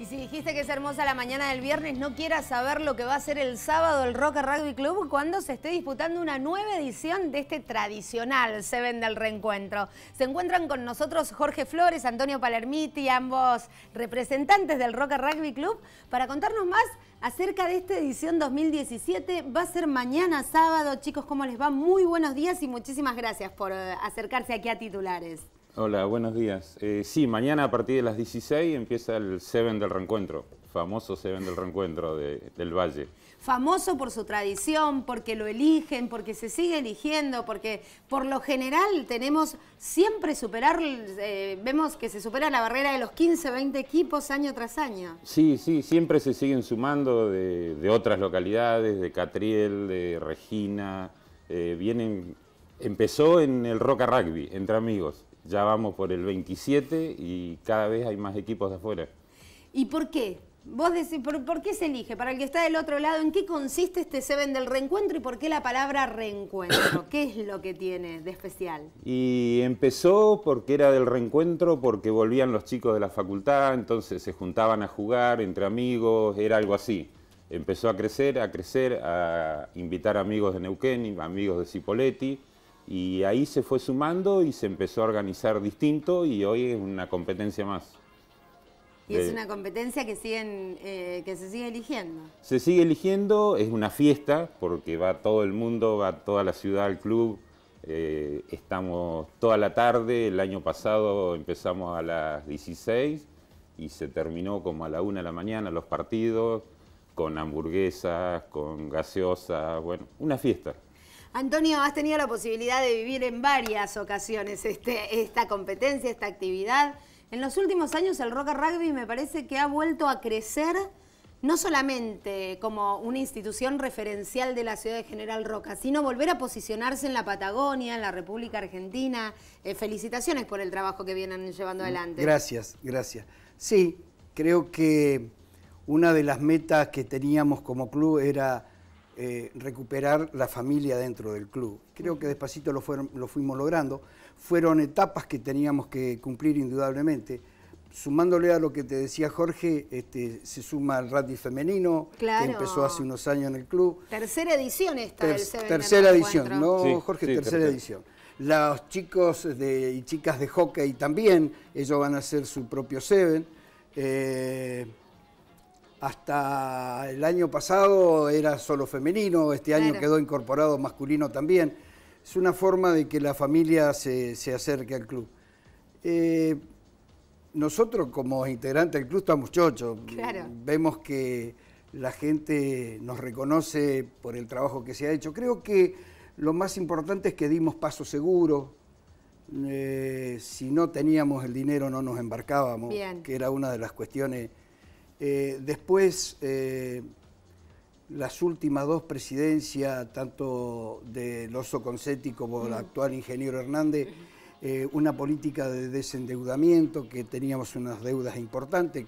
Y si dijiste que es hermosa la mañana del viernes, no quieras saber lo que va a ser el sábado el Roca Rugby Club cuando se esté disputando una nueva edición de este tradicional Seven del Reencuentro. Se encuentran con nosotros Jorge Flores, Antonio Palermiti, ambos representantes del Roca Rugby Club, para contarnos más acerca de esta edición 2017. Va a ser mañana sábado. Chicos, ¿cómo les va? Muy buenos días y muchísimas gracias por eh, acercarse aquí a titulares. Hola, buenos días. Eh, sí, mañana a partir de las 16 empieza el Seven del Reencuentro, famoso Seven del Reencuentro del Valle. Famoso por su tradición, porque lo eligen, porque se sigue eligiendo, porque por lo general tenemos siempre superar, eh, vemos que se supera la barrera de los 15, 20 equipos año tras año. Sí, sí, siempre se siguen sumando de, otras localidades, de Catriel, de Regina, eh, vienen... Empezó en el Roca Rugby, entre amigos ya vamos por el 27 y cada vez hay más equipos de afuera. ¿Y por qué? Vos ¿por, qué se elige? Para el que está del otro lado, ¿en qué consiste este Seven del reencuentro y por qué la palabra reencuentro? ¿Qué es lo que tiene de especial? Y empezó porque era del reencuentro, porque volvían los chicos de la facultad, entonces se juntaban a jugar entre amigos, era algo así. Empezó a crecer, a crecer, a invitar amigos de Neuquén, amigos de Cipoletti, y ahí se fue sumando y se empezó a organizar distinto y hoy es una competencia más. Y es eh, una competencia que, siguen, eh, que se sigue eligiendo. Se sigue eligiendo, es una fiesta porque va todo el mundo, va toda la ciudad al club. Eh, estamos toda la tarde, el año pasado empezamos a las 16 y se terminó como a la 1 de la mañana los partidos con hamburguesas, con gaseosas, bueno, una fiesta. Antonio, has tenido la posibilidad de vivir en varias ocasiones este, esta competencia, esta actividad. En los últimos años el Roca rugby me parece que ha vuelto a crecer no solamente como una institución referencial de la ciudad de General Roca, sino volver a posicionarse en la Patagonia, en la República Argentina. Eh, felicitaciones por el trabajo que vienen llevando mm, adelante. Gracias, gracias. Sí, creo que una de las metas que teníamos como club era eh, recuperar la familia dentro del club. Creo que despacito lo, fuimos logrando. Fueron etapas que teníamos que cumplir indudablemente sumándole a lo que te decía Jorge, este, se suma el rugby femenino, que empezó hace unos años en el club. Tercera edición esta Tercera edición, ¿no, Jorge? tercera, edición. Los chicos y chicas de hockey también, ellos van a hacer su propio Seven. Eh, hasta el año pasado era solo femenino, este año quedó incorporado masculino también. Es una forma de que la familia se, acerque al club. Eh, nosotros como integrante del club estamos chochos. Vemos que la gente nos reconoce por el trabajo que se ha hecho. Creo que lo más importante es que dimos paso seguro. Eh, si no teníamos el dinero no nos embarcábamos, que era una de las cuestiones eh, después, eh, las últimas dos presidencias, tanto de Oso Concetti como del actual ingeniero Hernández, eh, una política de desendeudamiento, que teníamos unas deudas importantes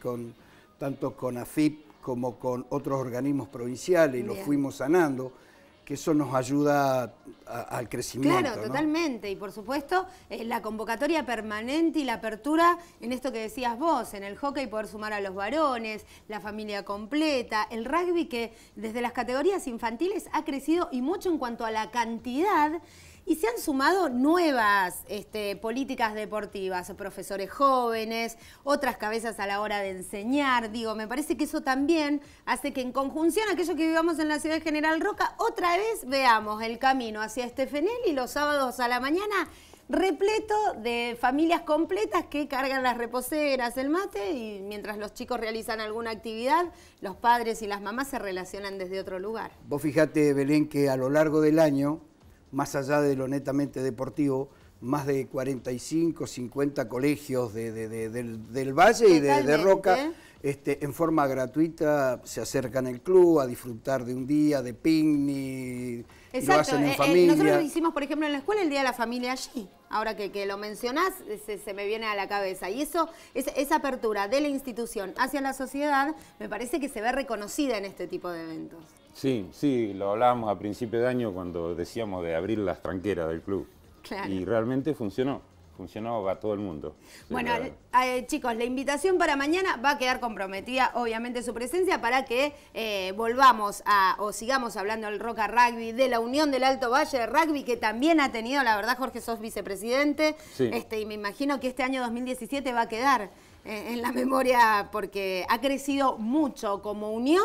tanto con AFIP como con otros organismos provinciales, y lo fuimos sanando que eso nos ayuda al crecimiento. Claro, totalmente. Y por supuesto, eh, la convocatoria permanente y la apertura en esto que decías vos, en el hockey poder sumar a los varones, la familia completa, el rugby que desde las categorías infantiles ha crecido y mucho en cuanto a la cantidad y se han sumado nuevas este, políticas deportivas, profesores jóvenes, otras cabezas a la hora de enseñar. Digo, me parece que eso también hace que en conjunción aquello que vivamos en la ciudad de General Roca, otra vez veamos el camino hacia Estefenel y los sábados a la mañana repleto de familias completas que cargan las reposeras, el mate, y mientras los chicos realizan alguna actividad, los padres y las mamás se relacionan desde otro lugar. Vos fijate, Belén, que a lo largo del año más allá de lo netamente deportivo, más de 45, 50 colegios del, Valle y de, Roca este, en forma gratuita se acercan al club a disfrutar de un día de picnic, y lo en eh, eh, familia. nosotros hicimos, por ejemplo, en la escuela el Día de la Familia allí. Ahora que, lo mencionás, se, me viene a la cabeza. Y eso, es, esa apertura de la institución hacia la sociedad, me parece que se ve reconocida en este tipo de eventos. Sí, sí, lo hablábamos a principio de año cuando decíamos de abrir las tranqueras del club. Y realmente funcionó funcionó para todo el mundo. Bueno, eh, eh, chicos, la invitación para mañana va a quedar comprometida, obviamente, su presencia para que eh, volvamos a, o sigamos hablando del Roca Rugby, de la Unión del Alto Valle de Rugby, que también ha tenido, la verdad, Jorge, sos vicepresidente, este, y me imagino que este año 2017 va a quedar en la memoria porque ha crecido mucho como unión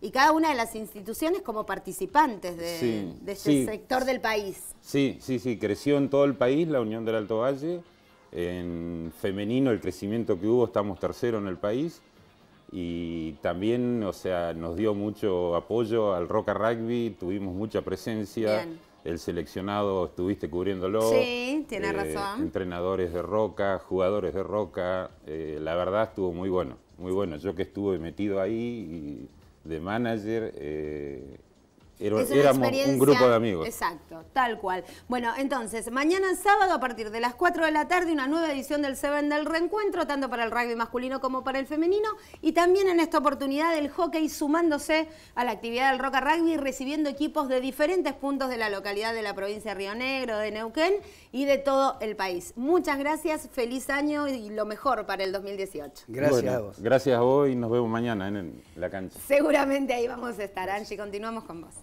y cada una de las instituciones como participantes de, ese este sector del país. Sí, sí, sí, creció en todo el país la Unión del Alto Valle, en femenino el crecimiento que hubo, estamos tercero en el país, y también, o sea, nos dio mucho apoyo al Roca Rugby, tuvimos mucha presencia, el seleccionado estuviste cubriéndolo. Sí, tiene eh, razón. Entrenadores de Roca, jugadores de Roca, eh, la verdad estuvo muy bueno, muy bueno. Yo que estuve metido ahí y de manager, eh, era, éramos un grupo de amigos. Exacto, tal cual. Bueno, entonces, mañana sábado a partir de las 4 de la tarde, una nueva edición del Seven del Reencuentro, tanto para el rugby masculino como para el femenino, y también en esta oportunidad del hockey sumándose a la actividad del Roca Rugby, recibiendo equipos de diferentes puntos de la localidad de la provincia de Río Negro, de Neuquén y de todo el país. Muchas gracias, feliz año y lo mejor para el 2018. Gracias a vos. Gracias a vos y nos vemos mañana en, en la cancha. Seguramente ahí vamos a estar, Angie, continuamos con vos.